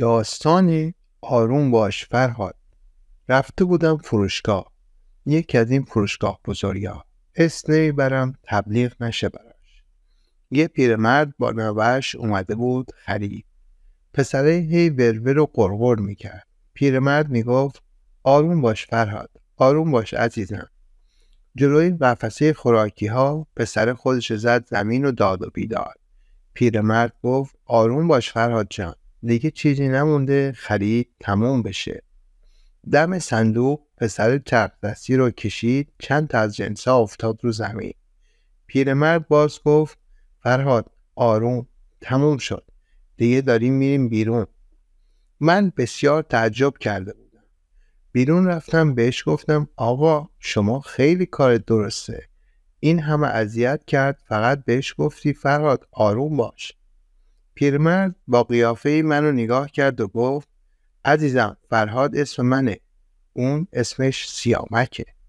داستانی آروم باش فرهاد رفته بودم فروشگاه یکی از این فروشگاه بزرگا اسم برم تبلیغ نشه براش یه پیرمرد با نوش اومده بود خرید پسره هی ورور و قرقر میکرد پیرمرد میگفت آروم باش فرهاد آروم باش عزیزم جلوی قفسه خوراکی ها پسر خودش زد زمین و داد و بیداد پیرمرد گفت آروم باش فرهاد جان دیگه چیزی نمونده خرید تموم بشه دم صندوق پسر چرخ دستی رو کشید چند تا از جنسا افتاد رو زمین پیرمرد باز گفت فرهاد آروم تموم شد دیگه داریم میریم بیرون من بسیار تعجب کرده بودم بیرون رفتم بهش گفتم آقا شما خیلی کار درسته این همه اذیت کرد فقط بهش گفتی فرهاد آروم باش پیرمرد با قیافه منو نگاه کرد و گفت عزیزم فرهاد اسم منه اون اسمش سیامکه